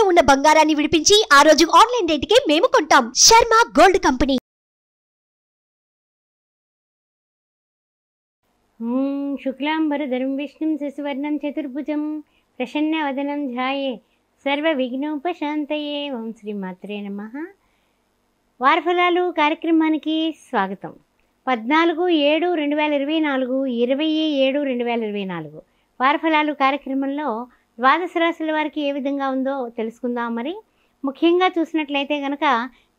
తాకట్టులో ఉన్న బంగారాన్ని విడిపించి ఆ రోజు ఆన్లైన్ రేటుకే మేము కొంటాం శర్మ గోల్డ్ కంపెనీ ఓం శుక్లాంబరధరం విష్ణు శశివర్ణం చతుర్భుజం వదనం ధ్యాయే సర్వ విఘ్నోపశాంతయే ఓం శ్రీమాత్రే నమ వారఫలాలు కార్యక్రమానికి స్వాగతం పద్నాలుగు ఏడు రెండు వేల ఇరవై నాలుగు ఇరవై ఏడు రెండు వేల ఇరవై నాలుగు వారఫలాలు కార్యక్రమంలో ద్వాదశ రాశుల వారికి ఏ విధంగా ఉందో తెలుసుకుందాం మరి ముఖ్యంగా చూసినట్లయితే కనుక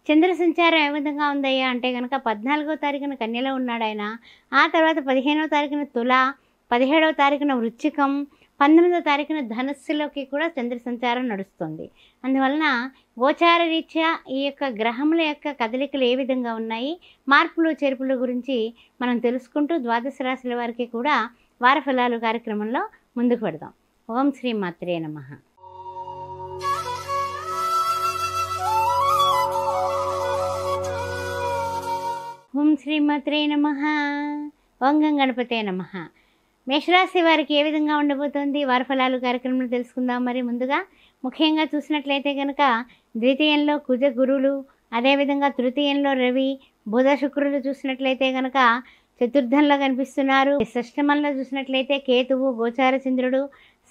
చంద్ర సంచారం ఏ విధంగా ఉందయ్యా అంటే కనుక పద్నాలుగో తారీఖున కన్యలో ఉన్నాడు ఆయన ఆ తర్వాత పదిహేనవ తారీఖున తుల పదిహేడవ తారీఖున వృచ్చికం పంతొమ్మిదో తారీఖున ధనస్సులోకి కూడా చంద్ర సంచారం నడుస్తుంది అందువలన గోచార రీత్యా ఈ యొక్క గ్రహముల యొక్క కదలికలు ఏ విధంగా ఉన్నాయి మార్పులు చేర్పుల గురించి మనం తెలుసుకుంటూ ద్వాదశ రాశుల వారికి కూడా వార ఫలాలు కార్యక్రమంలో ముందుకు పెడదాం ఓం శ్రీ మాత్రే నమ ఓం శ్రీ మాత్రే నమ వంగం గణపతే నమ మేషరాశి వారికి ఏ విధంగా ఉండబోతోంది వారి ఫలాలు తెలుసుకుందాం మరి ముందుగా ముఖ్యంగా చూసినట్లయితే కనుక ద్వితీయంలో కుజ గురువులు అదేవిధంగా తృతీయంలో రవి బుధ శుక్రులు చూసినట్లయితే కనుక చతుర్థంలో కనిపిస్తున్నారు షష్టమంలో చూసినట్లయితే కేతువు గోచార చంద్రుడు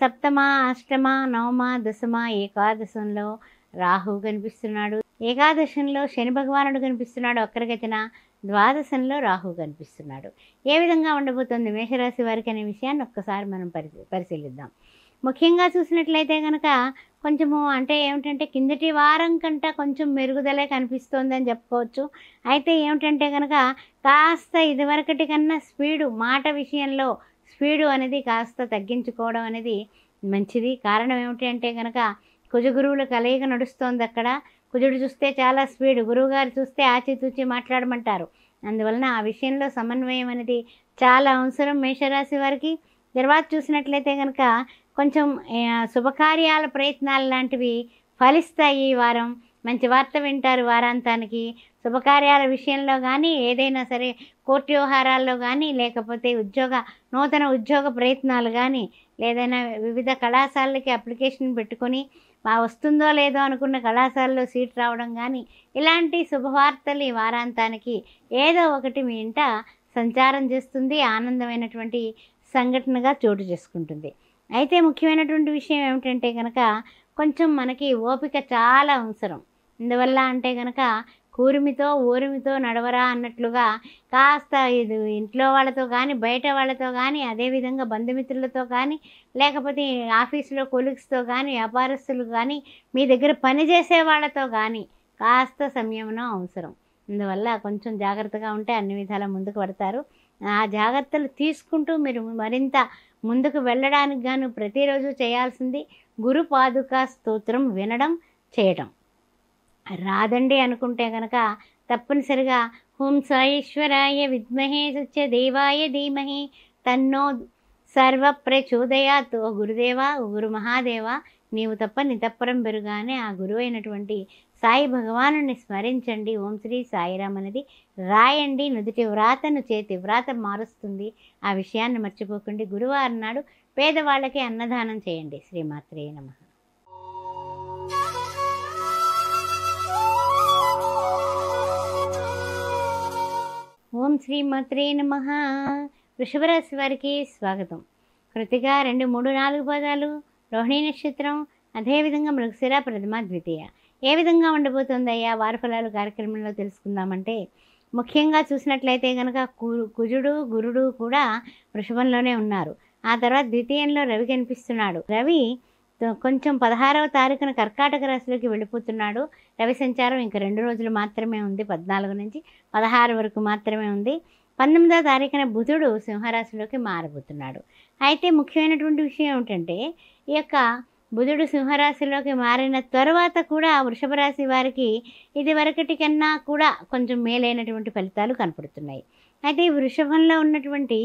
సప్తమ అష్టమ నవమ దశమ ఏకాదశంలో రాహు కనిపిస్తున్నాడు ఏకాదశంలో శని భగవానుడు కనిపిస్తున్నాడు ఒక్కరిగతిన ద్వాదశంలో రాహు కనిపిస్తున్నాడు ఏ విధంగా ఉండబోతుంది మేషరాశి వారికి అనే విషయాన్ని ఒక్కసారి మనం పరిశీలిద్దాం ముఖ్యంగా చూసినట్లయితే కనుక కొంచెము అంటే ఏమిటంటే కిందటి వారం కంట కొంచెం మెరుగుదలే కనిపిస్తోందని చెప్పుకోవచ్చు అయితే ఏమిటంటే కనుక కాస్త ఇదివరకటి కన్నా స్పీడు మాట విషయంలో స్పీడు అనేది కాస్త తగ్గించుకోవడం అనేది మంచిది కారణం ఏమిటి అంటే కనుక గురువుల కలయిక నడుస్తోంది అక్కడ కుజుడు చూస్తే చాలా స్పీడు గురువుగారు చూస్తే ఆచితూచి మాట్లాడమంటారు అందువలన ఆ విషయంలో సమన్వయం అనేది చాలా అవసరం మేషరాశి వారికి తర్వాత చూసినట్లయితే కనుక కొంచెం శుభకార్యాల ప్రయత్నాలు లాంటివి ఫలిస్తాయి ఈ వారం మంచి వార్త వింటారు వారాంతానికి శుభకార్యాల విషయంలో కానీ ఏదైనా సరే కోర్టు వ్యవహారాల్లో కానీ లేకపోతే ఉద్యోగ నూతన ఉద్యోగ ప్రయత్నాలు కానీ లేదైనా వివిధ కళాశాలకి అప్లికేషన్ పెట్టుకొని మా వస్తుందో లేదో అనుకున్న కళాశాలలో సీట్ రావడం కానీ ఇలాంటి శుభవార్తలు ఈ వారాంతానికి ఏదో ఒకటి మీ ఇంట సంచారం చేస్తుంది ఆనందమైనటువంటి సంఘటనగా చోటు చేసుకుంటుంది అయితే ముఖ్యమైనటువంటి విషయం ఏమిటంటే కనుక కొంచెం మనకి ఓపిక చాలా అవసరం ఇందువల్ల అంటే కనుక కూరిమితో ఊరిమితో నడవరా అన్నట్లుగా కాస్త ఇది ఇంట్లో వాళ్ళతో కానీ బయట వాళ్ళతో కానీ అదేవిధంగా బంధుమిత్రులతో కానీ లేకపోతే ఆఫీసులో కొలీగ్స్తో కానీ వ్యాపారస్తులు కానీ మీ దగ్గర పనిచేసే వాళ్ళతో కానీ కాస్త సంయమనం అవసరం అందువల్ల కొంచెం జాగ్రత్తగా ఉంటే అన్ని విధాల ముందుకు పడతారు ఆ జాగ్రత్తలు తీసుకుంటూ మీరు మరింత ముందుకు వెళ్ళడానికి గాను ప్రతిరోజు చేయాల్సింది గురు పాదుక స్తోత్రం వినడం చేయడం రాదండి అనుకుంటే కనుక తప్పనిసరిగా హోం సాయేశ్వరాయ విద్మహే సత్య దేవాయ ధీమహి తన్నో సర్వ ప్రచోదయాత్ ఓ గురుదేవా ఓ గురు మహాదేవా నీవు తప్ప నితప్పరం పెరుగానే ఆ గురువు అయినటువంటి సాయి భగవాను స్మరించండి ఓం శ్రీ సాయిరామ్ అనేది రాయండి నుదుటి వ్రాతను చేతి వ్రాత మారుస్తుంది ఆ విషయాన్ని మర్చిపోకండి గురువారం నాడు పేదవాళ్ళకి అన్నదానం చేయండి శ్రీమాత్రే నమ ఓం శ్రీ మాత్రే నమ వృషభరాశి వారికి స్వాగతం కృతిగా రెండు మూడు నాలుగు పదాలు రోహిణీ నక్షత్రం అదేవిధంగా మృగశిర ప్రథమ ద్వితీయ ఏ విధంగా ఉండబోతుందయ్యా వారఫలాలు కార్యక్రమంలో తెలుసుకుందామంటే ముఖ్యంగా చూసినట్లయితే కనుక కుజుడు గురుడు కూడా వృషభంలోనే ఉన్నారు ఆ తర్వాత ద్వితీయంలో రవి కనిపిస్తున్నాడు రవి కొంచెం పదహారవ తారీఖున కర్కాటక రాశిలోకి వెళ్ళిపోతున్నాడు రవి సంచారం ఇంకా రెండు రోజులు మాత్రమే ఉంది పద్నాలుగు నుంచి పదహారు వరకు మాత్రమే ఉంది పంతొమ్మిదవ తారీఖున బుధుడు సింహరాశిలోకి మారబోతున్నాడు అయితే ముఖ్యమైనటువంటి విషయం ఏమిటంటే ఈ యొక్క బుధుడు సింహరాశిలోకి మారిన తర్వాత కూడా వృషభ రాశి వారికి ఇది వరకటి కన్నా కూడా కొంచెం మేలైనటువంటి ఫలితాలు కనపడుతున్నాయి అయితే ఈ వృషభంలో ఉన్నటువంటి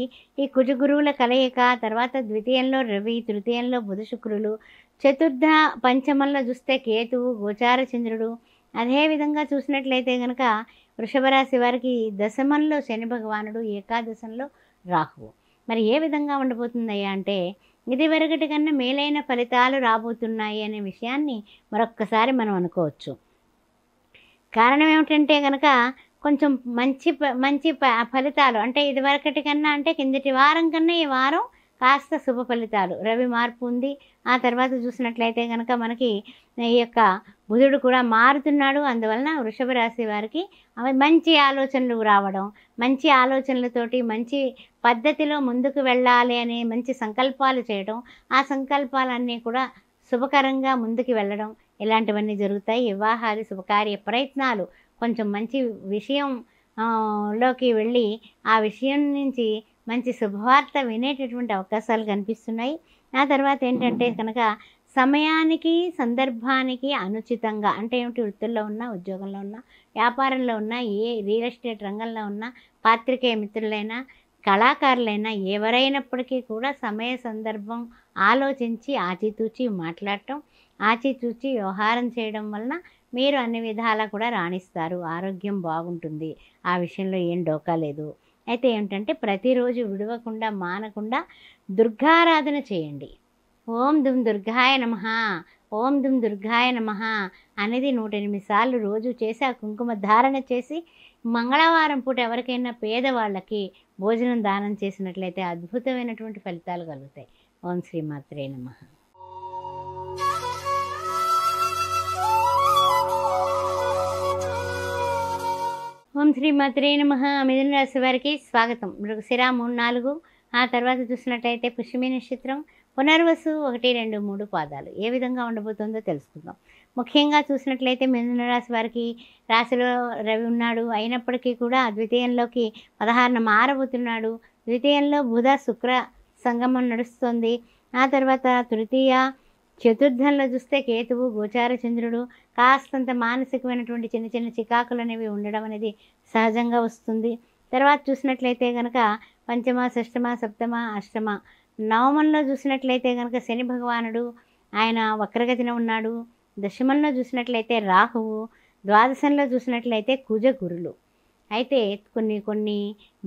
ఈ కుజ గురువుల కలయిక తర్వాత ద్వితీయంలో రవి తృతీయంలో బుధ శుక్రులు చతుర్థ పంచమంలో చూస్తే కేతువు గోచార చంద్రుడు అదేవిధంగా చూసినట్లయితే కనుక వృషభరాశి వారికి దశమంలో శని భగవానుడు ఏకాదశంలో రాహువు మరి ఏ విధంగా ఉండబోతుందయ్యా అంటే ఇది వరకటి కన్నా మేలైన ఫలితాలు రాబోతున్నాయి అనే విషయాన్ని మరొక్కసారి మనం అనుకోవచ్చు కారణం ఏమిటంటే కనుక కొంచెం మంచి మంచి ఫలితాలు అంటే ఇదివరకటి కన్నా అంటే కిందటి వారం కన్నా ఈ వారం కాస్త శుభ ఫలితాలు రవి మార్పు ఉంది ఆ తర్వాత చూసినట్లయితే కనుక మనకి ఈ యొక్క బుధుడు కూడా మారుతున్నాడు అందువలన వృషభ రాశి వారికి మంచి ఆలోచనలు రావడం మంచి ఆలోచనలతోటి మంచి పద్ధతిలో ముందుకు వెళ్ళాలి అనే మంచి సంకల్పాలు చేయడం ఆ సంకల్పాలన్నీ కూడా శుభకరంగా ముందుకు వెళ్ళడం ఇలాంటివన్నీ జరుగుతాయి వివాహాలు శుభకార్య ప్రయత్నాలు కొంచెం మంచి విషయం లోకి వెళ్ళి ఆ విషయం నుంచి మంచి శుభవార్త వినేటటువంటి అవకాశాలు కనిపిస్తున్నాయి ఆ తర్వాత ఏంటంటే కనుక సమయానికి సందర్భానికి అనుచితంగా అంటే ఏమిటి వృత్తుల్లో ఉన్నా ఉద్యోగంలో ఉన్నా వ్యాపారంలో ఉన్నా ఏ రియల్ ఎస్టేట్ రంగంలో ఉన్నా పాత్రికేయ మిత్రులైనా కళాకారులైనా ఎవరైనప్పటికీ కూడా సమయ సందర్భం ఆలోచించి ఆచితూచి మాట్లాడటం ఆచితూచి వ్యవహారం చేయడం వలన మీరు అన్ని విధాలా కూడా రాణిస్తారు ఆరోగ్యం బాగుంటుంది ఆ విషయంలో ఏం డోకా లేదు అయితే ఏమిటంటే ప్రతిరోజు విడవకుండా మానకుండా దుర్గారాధన చేయండి ఓం దుమ్ దుర్గాయ నమ ఓం దుమ్ దుర్గాయ నమ అనేది నూట ఎనిమిది సార్లు రోజు చేసి ఆ కుంకుమ ధారణ చేసి మంగళవారం పూట ఎవరికైనా పేదవాళ్ళకి భోజనం దానం చేసినట్లయితే అద్భుతమైనటువంటి ఫలితాలు కలుగుతాయి ఓం శ్రీ మాత్రే నమ ఓం శ్రీ మాత్రే నమ మిథున రాశి వారికి స్వాగతం మృగశిర మూడు నాలుగు ఆ తర్వాత చూసినట్టయితే పుష్యమి నక్షత్రం పునర్వసు ఒకటి రెండు మూడు పాదాలు ఏ విధంగా ఉండబోతుందో తెలుసుకుందాం ముఖ్యంగా చూసినట్లయితే మిథున రాశి వారికి రాశిలో రవి ఉన్నాడు అయినప్పటికీ కూడా ద్వితీయంలోకి పదహారున మారబోతున్నాడు ద్వితీయంలో బుధ శుక్ర సంగమం నడుస్తుంది ఆ తర్వాత తృతీయ చతుర్థంలో చూస్తే కేతువు గోచార చంద్రుడు కాస్తంత మానసికమైనటువంటి చిన్న చిన్న చికాకులు అనేవి ఉండడం అనేది సహజంగా వస్తుంది తర్వాత చూసినట్లయితే కనుక పంచమ షష్టమ సప్తమ అష్టమ నవమంలో చూసినట్లయితే కనుక శని భగవానుడు ఆయన వక్రగతిన ఉన్నాడు దశమంలో చూసినట్లయితే రాహువు ద్వాదశంలో చూసినట్లయితే కుజ గురులు అయితే కొన్ని కొన్ని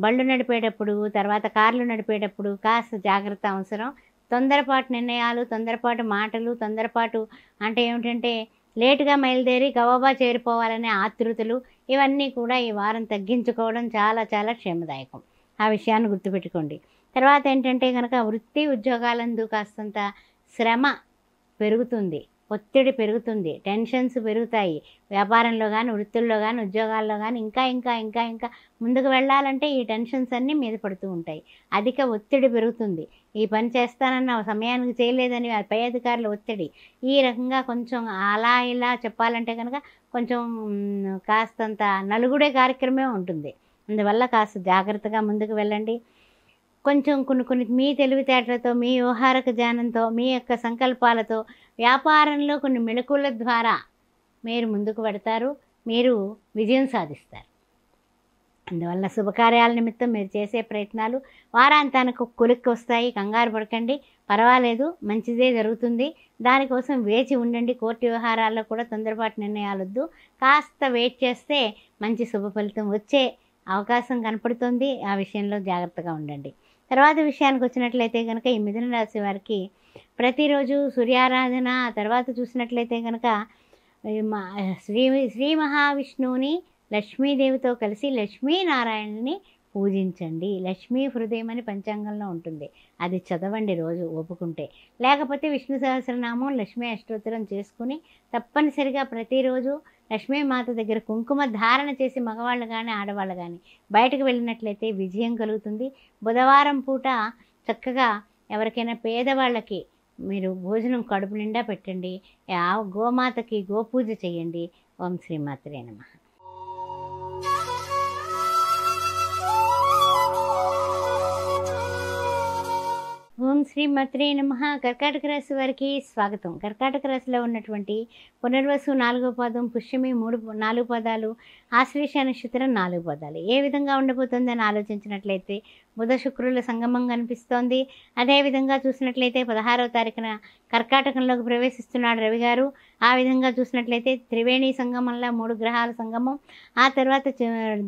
బళ్ళు నడిపేటప్పుడు తర్వాత కార్లు నడిపేటప్పుడు కాస్త జాగ్రత్త అవసరం తొందరపాటు నిర్ణయాలు తొందరపాటు మాటలు తొందరపాటు అంటే ఏమిటంటే లేటుగా బయలుదేరి గవాబా చేరిపోవాలనే ఆతృతలు ఇవన్నీ కూడా ఈ వారం తగ్గించుకోవడం చాలా చాలా క్షేమదాయకం ఆ విషయాన్ని గుర్తుపెట్టుకోండి తర్వాత ఏంటంటే కనుక వృత్తి ఉద్యోగాలందు కాస్తంత శ్రమ పెరుగుతుంది ఒత్తిడి పెరుగుతుంది టెన్షన్స్ పెరుగుతాయి వ్యాపారంలో కానీ వృత్తుల్లో కానీ ఉద్యోగాల్లో కానీ ఇంకా ఇంకా ఇంకా ఇంకా ముందుకు వెళ్ళాలంటే ఈ టెన్షన్స్ అన్నీ మీద పడుతూ ఉంటాయి అధిక ఒత్తిడి పెరుగుతుంది ఈ పని చేస్తానన్న సమయానికి చేయలేదని పై అధికారుల ఒత్తిడి ఈ రకంగా కొంచెం అలా ఇలా చెప్పాలంటే కనుక కొంచెం కాస్తంత నలుగుడే కార్యక్రమే ఉంటుంది అందువల్ల కాస్త జాగ్రత్తగా ముందుకు వెళ్ళండి కొంచెం కొన్ని కొన్ని మీ తెలివితేటలతో మీ వ్యవహారక జ్ఞానంతో మీ యొక్క సంకల్పాలతో వ్యాపారంలో కొన్ని మెళకువల ద్వారా మీరు ముందుకు పెడతారు మీరు విజయం సాధిస్తారు అందువల్ల శుభకార్యాల నిమిత్తం మీరు చేసే ప్రయత్నాలు వారాంతానికి కొలిక్కి వస్తాయి కంగారు పడకండి పర్వాలేదు మంచిదే జరుగుతుంది దానికోసం వేచి ఉండండి కోర్టు వ్యవహారాల్లో కూడా తొందరపాటు నిర్ణయాలొద్దు కాస్త వెయిట్ చేస్తే మంచి శుభ ఫలితం వచ్చే అవకాశం కనపడుతుంది ఆ విషయంలో జాగ్రత్తగా ఉండండి తర్వాత విషయానికి వచ్చినట్లయితే కనుక ఈ మిథున రాశి వారికి ప్రతిరోజు సూర్యారాధన తర్వాత చూసినట్లయితే కనుక శ్రీ శ్రీ మహావిష్ణువుని లక్ష్మీదేవితో కలిసి లక్ష్మీనారాయణని పూజించండి లక్ష్మీ హృదయం అని పంచాంగంలో ఉంటుంది అది చదవండి రోజు ఒప్పుకుంటే లేకపోతే విష్ణు సహస్రనామం లక్ష్మీ అష్టోత్తరం చేసుకుని తప్పనిసరిగా ప్రతిరోజు లక్ష్మీమాత దగ్గర కుంకుమ ధారణ చేసి మగవాళ్ళు కానీ ఆడవాళ్ళు కానీ బయటకు వెళ్ళినట్లయితే విజయం కలుగుతుంది బుధవారం పూట చక్కగా ఎవరికైనా పేదవాళ్ళకి మీరు భోజనం కడుపు నిండా పెట్టండి గోమాతకి గోపూజ చేయండి ఓం శ్రీమాత్రే నమ ఓం శ్రీ మత్రే నమ కర్కాటక రాశి వారికి స్వాగతం కర్కాటక రాశిలో ఉన్నటువంటి పునర్వసు నాలుగో పదం పుష్యమి మూడు నాలుగు పదాలు ఆశ్లేష నక్షత్రం నాలుగు పదాలు ఏ విధంగా ఉండబోతుందని ఆలోచించినట్లయితే బుధ శుక్రుల సంగమం కనిపిస్తోంది అదేవిధంగా చూసినట్లయితే పదహారవ తారీఖున కర్కాటకంలోకి ప్రవేశిస్తున్నాడు రవి గారు ఆ విధంగా చూసినట్లయితే త్రివేణి సంగమంలో మూడు గ్రహాల సంగమం ఆ తర్వాత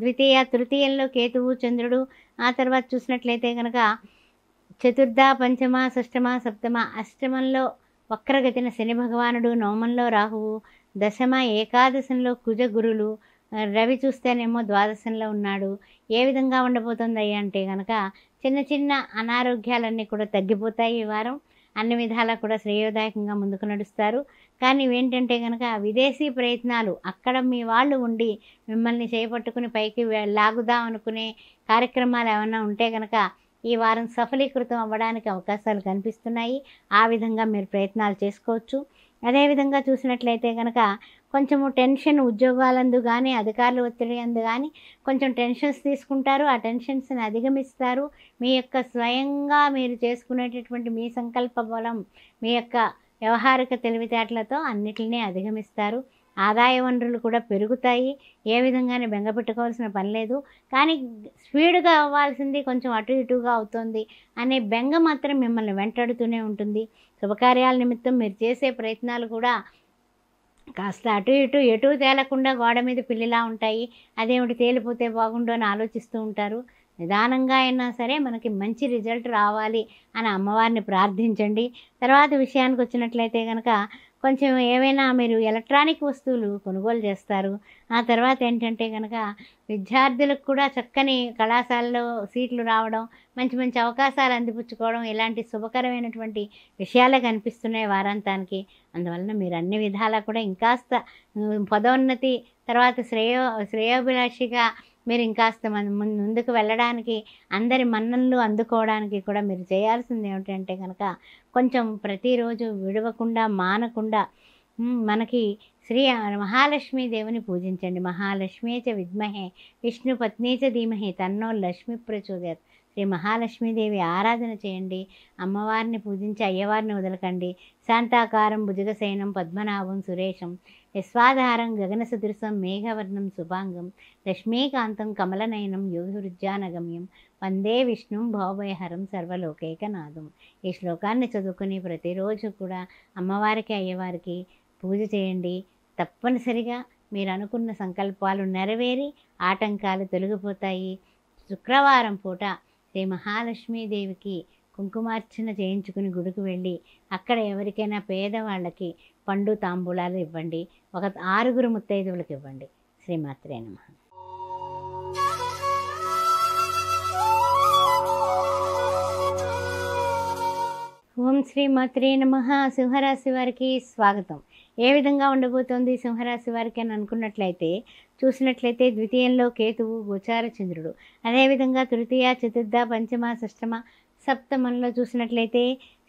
ద్వితీయ తృతీయంలో కేతువు చంద్రుడు ఆ తర్వాత చూసినట్లయితే కనుక చతుర్థ పంచమ షష్టమ సప్తమ అష్టమంలో వక్రగతిన శని భగవానుడు నవమంలో రాహువు దశమ ఏకాదశంలో కుజ గురులు రవి చూస్తేనేమో ద్వాదశంలో ఉన్నాడు ఏ విధంగా ఉండబోతుంది అంటే కనుక చిన్న చిన్న అనారోగ్యాలన్నీ కూడా తగ్గిపోతాయి ఈ వారం అన్ని విధాలా కూడా శ్రేయోదాయకంగా ముందుకు నడుస్తారు కానీ ఏంటంటే కనుక విదేశీ ప్రయత్నాలు అక్కడ మీ వాళ్ళు ఉండి మిమ్మల్ని చేపట్టుకుని పైకి లాగుదాం అనుకునే కార్యక్రమాలు ఏమైనా ఉంటే కనుక ఈ వారం సఫలీకృతం అవ్వడానికి అవకాశాలు కనిపిస్తున్నాయి ఆ విధంగా మీరు ప్రయత్నాలు చేసుకోవచ్చు అదేవిధంగా చూసినట్లయితే కనుక కొంచెము టెన్షన్ ఉద్యోగాలందు కానీ అధికారుల ఒత్తిడి అందు కానీ కొంచెం టెన్షన్స్ తీసుకుంటారు ఆ టెన్షన్స్ని అధిగమిస్తారు మీ యొక్క స్వయంగా మీరు చేసుకునేటటువంటి మీ సంకల్ప బలం మీ యొక్క వ్యవహారిక తెలివితేటలతో అన్నిటినీ అధిగమిస్తారు ఆదాయ వనరులు కూడా పెరుగుతాయి ఏ విధంగానే బెంగపెట్టుకోవాల్సిన పని లేదు కానీ స్పీడ్గా అవ్వాల్సింది కొంచెం అటు ఇటుగా అవుతుంది అనే బెంగ మాత్రం మిమ్మల్ని వెంటాడుతూనే ఉంటుంది శుభకార్యాల నిమిత్తం మీరు చేసే ప్రయత్నాలు కూడా కాస్త అటు ఇటు ఎటు తేలకుండా గోడ మీద పిల్లిలా ఉంటాయి అదేమిటి తేలిపోతే బాగుండు అని ఆలోచిస్తూ ఉంటారు నిదానంగా అయినా సరే మనకి మంచి రిజల్ట్ రావాలి అని అమ్మవారిని ప్రార్థించండి తర్వాత విషయానికి వచ్చినట్లయితే కనుక కొంచెం ఏవైనా మీరు ఎలక్ట్రానిక్ వస్తువులు కొనుగోలు చేస్తారు ఆ తర్వాత ఏంటంటే కనుక విద్యార్థులకు కూడా చక్కని కళాశాలలో సీట్లు రావడం మంచి మంచి అవకాశాలు అందిపుచ్చుకోవడం ఇలాంటి శుభకరమైనటువంటి విషయాలే కనిపిస్తున్నాయి వారాంతానికి అందువలన మీరు అన్ని విధాలా కూడా ఇంకాస్త పదోన్నతి తర్వాత శ్రేయో శ్రేయోభిలాషిగా మీరు ఇంకాస్త ముందు ముందుకు వెళ్ళడానికి అందరి మన్నన్లు అందుకోవడానికి కూడా మీరు చేయాల్సింది ఏమిటంటే కనుక కొంచెం ప్రతిరోజు విడవకుండా మానకుండా మనకి శ్రీ మహాలక్ష్మీ దేవుని పూజించండి మహాలక్ష్మీ చ విద్మహే విష్ణు పత్ని చ ధీమహే తన్నో లక్ష్మి ప్రచోదయత్ శ్రీ మహాలక్ష్మీదేవి ఆరాధన చేయండి అమ్మవారిని పూజించి అయ్యవారిని వదలకండి శాంతాకారం భుజగశయనం పద్మనాభం సురేషం యశ్వాధారం గగన సదృశం మేఘవర్ణం శుభాంగం లక్ష్మీకాంతం కమలనయనం యోధురుజ్జానగమ్యం వందే విష్ణుం భావభయహరం సర్వలోకైకనాథం ఈ శ్లోకాన్ని చదువుకుని ప్రతిరోజు కూడా అమ్మవారికి అయ్యవారికి పూజ చేయండి తప్పనిసరిగా మీరు అనుకున్న సంకల్పాలు నెరవేరి ఆటంకాలు తొలగిపోతాయి శుక్రవారం పూట శ్రీ మహాలక్ష్మీదేవికి కుంకుమార్చన చేయించుకుని గుడికి వెళ్ళి అక్కడ ఎవరికైనా పేదవాళ్ళకి పండు తాంబూలాలు ఇవ్వండి ఒక ఆరుగురు ముత్తైదువులకు ఇవ్వండి శ్రీమాత్రే నమ ఓం శ్రీమాత్రే నమ సింహరాశి వారికి స్వాగతం ఏ విధంగా ఉండబోతోంది సింహరాశి వారికి అని అనుకున్నట్లయితే చూసినట్లయితే ద్వితీయంలో కేతువు గోచార చంద్రుడు అదేవిధంగా తృతీయ చతుర్థ పంచమ షష్టమ సప్తమంలో చూసినట్లయితే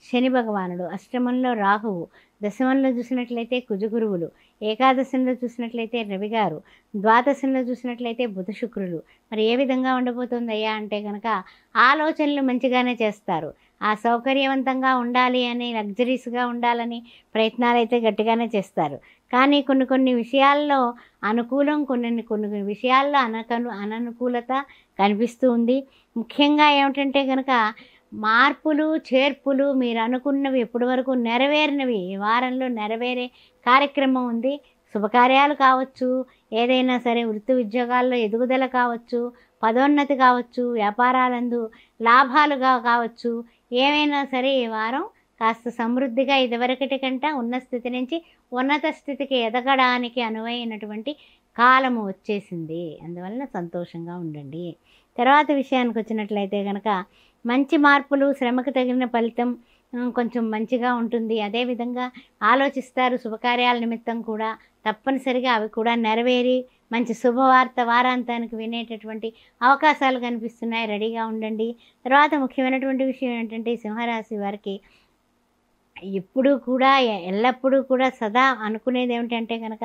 శని భగవానుడు అష్టమంలో రాహువు దశమంలో చూసినట్లయితే కుజగురువులు ఏకాదశంలో చూసినట్లయితే రవిగారు ద్వాదశంలో చూసినట్లయితే బుధ శుక్రులు మరి ఏ విధంగా ఉండబోతుందయ్యా అంటే కనుక ఆలోచనలు మంచిగానే చేస్తారు ఆ సౌకర్యవంతంగా ఉండాలి అని లగ్జరీస్గా ఉండాలని ప్రయత్నాలు అయితే గట్టిగానే చేస్తారు కానీ కొన్ని కొన్ని విషయాల్లో అనుకూలం కొన్ని కొన్ని విషయాల్లో అనకను అననుకూలత కనిపిస్తూ ఉంది ముఖ్యంగా ఏమిటంటే కనుక మార్పులు చేర్పులు మీరు అనుకున్నవి ఇప్పటి వరకు నెరవేరినవి ఈ వారంలో నెరవేరే కార్యక్రమం ఉంది శుభకార్యాలు కావచ్చు ఏదైనా సరే వృత్తి ఉద్యోగాల్లో ఎదుగుదల కావచ్చు పదోన్నతి కావచ్చు వ్యాపారాలందు లాభాలుగా కావచ్చు ఏమైనా సరే ఈ వారం కాస్త సమృద్ధిగా ఇదివరకటి కంటే ఉన్న స్థితి నుంచి ఉన్నత స్థితికి ఎదగడానికి అనువైనటువంటి కాలము వచ్చేసింది అందువలన సంతోషంగా ఉండండి తర్వాత విషయానికి వచ్చినట్లయితే కనుక మంచి మార్పులు శ్రమకు తగిన ఫలితం కొంచెం మంచిగా ఉంటుంది అదేవిధంగా ఆలోచిస్తారు శుభకార్యాల నిమిత్తం కూడా తప్పనిసరిగా అవి కూడా నెరవేరి మంచి శుభవార్త వారాంతానికి వినేటటువంటి అవకాశాలు కనిపిస్తున్నాయి రెడీగా ఉండండి తర్వాత ముఖ్యమైనటువంటి విషయం ఏంటంటే సింహరాశి వారికి ఎప్పుడూ కూడా ఎల్లప్పుడూ కూడా సదా అనుకునేది ఏమిటంటే కనుక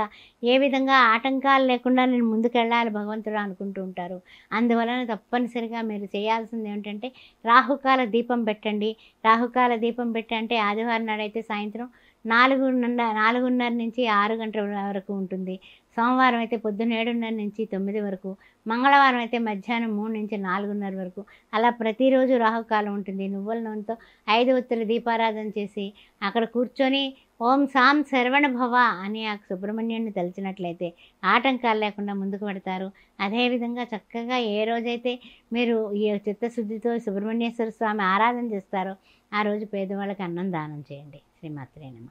ఏ విధంగా ఆటంకాలు లేకుండా నేను ముందుకెళ్ళాలి భగవంతుడు అనుకుంటూ ఉంటారు అందువలన తప్పనిసరిగా మీరు చేయాల్సింది ఏమిటంటే రాహుకాల దీపం పెట్టండి రాహుకాల దీపం పెట్టంటే ఆదివారం నాడైతే సాయంత్రం నాలుగున్నర నాలుగున్నర నుంచి ఆరు గంటల వరకు ఉంటుంది సోమవారం అయితే పొద్దున్న ఏడున్నర నుంచి తొమ్మిది వరకు మంగళవారం అయితే మధ్యాహ్నం మూడు నుంచి నాలుగున్నర వరకు అలా ప్రతిరోజు రాహుకాలం ఉంటుంది నువ్వుల నూనెతో ఐదు ఒత్తులు దీపారాధన చేసి అక్కడ కూర్చొని ఓం సాం శరవణ భవ అని ఆ సుబ్రహ్మణ్యుడిని తలిచినట్లయితే ఆటంకాలు లేకుండా ముందుకు పడతారు అదేవిధంగా చక్కగా ఏ రోజైతే మీరు ఈ చిత్తశుద్ధితో సుబ్రహ్మణ్యేశ్వర స్వామి ఆరాధన చేస్తారో ఆ రోజు పేదవాళ్ళకి అన్నం దానం చేయండి శ్రీమాత్రేనమ్మ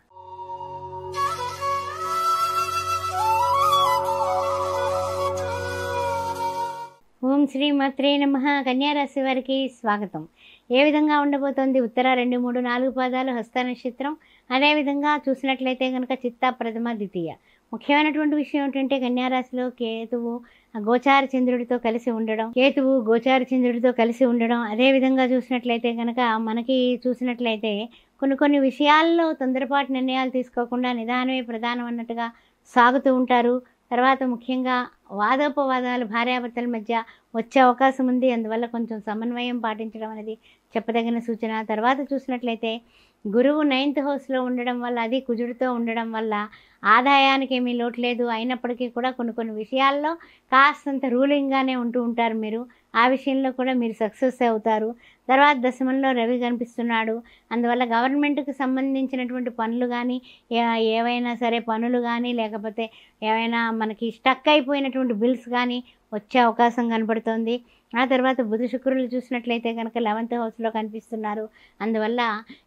ఓం శ్రీ మాత్రే నమ కన్యారాశి వారికి స్వాగతం ఏ విధంగా ఉండబోతోంది ఉత్తర రెండు మూడు నాలుగు పాదాలు హస్త నక్షత్రం అదేవిధంగా చూసినట్లయితే కనుక చిత్త ప్రథమ ద్వితీయ ముఖ్యమైనటువంటి విషయం ఏంటంటే కన్యారాశిలో కేతువు గోచార చంద్రుడితో కలిసి ఉండడం కేతువు గోచార చంద్రుడితో కలిసి ఉండడం అదేవిధంగా చూసినట్లయితే కనుక మనకి చూసినట్లయితే కొన్ని కొన్ని విషయాల్లో తొందరపాటు నిర్ణయాలు తీసుకోకుండా నిదానమే ప్రధానం అన్నట్టుగా సాగుతూ ఉంటారు తర్వాత ముఖ్యంగా వాదోపవాదాలు భార్యాభర్తల మధ్య వచ్చే అవకాశం ఉంది అందువల్ల కొంచెం సమన్వయం పాటించడం అనేది చెప్పదగిన సూచన తర్వాత చూసినట్లయితే గురువు నైన్త్ హౌస్లో ఉండడం వల్ల అది కుజుడితో ఉండడం వల్ల ఆదాయానికి ఏమీ లోటు లేదు అయినప్పటికీ కూడా కొన్ని కొన్ని విషయాల్లో కాస్తంత రూలింగ్గానే ఉంటూ ఉంటారు మీరు ఆ విషయంలో కూడా మీరు సక్సెస్ అవుతారు తర్వాత దశమంలో రవి కనిపిస్తున్నాడు అందువల్ల గవర్నమెంట్కి సంబంధించినటువంటి పనులు కానీ ఏవైనా సరే పనులు కానీ లేకపోతే ఏవైనా మనకి స్టక్ అయిపోయినటువంటి బిల్స్ కానీ వచ్చే అవకాశం కనబడుతోంది ఆ తర్వాత బుధ శుక్రులు చూసినట్లయితే కనుక లెవెంత్ హౌస్లో కనిపిస్తున్నారు అందువల్ల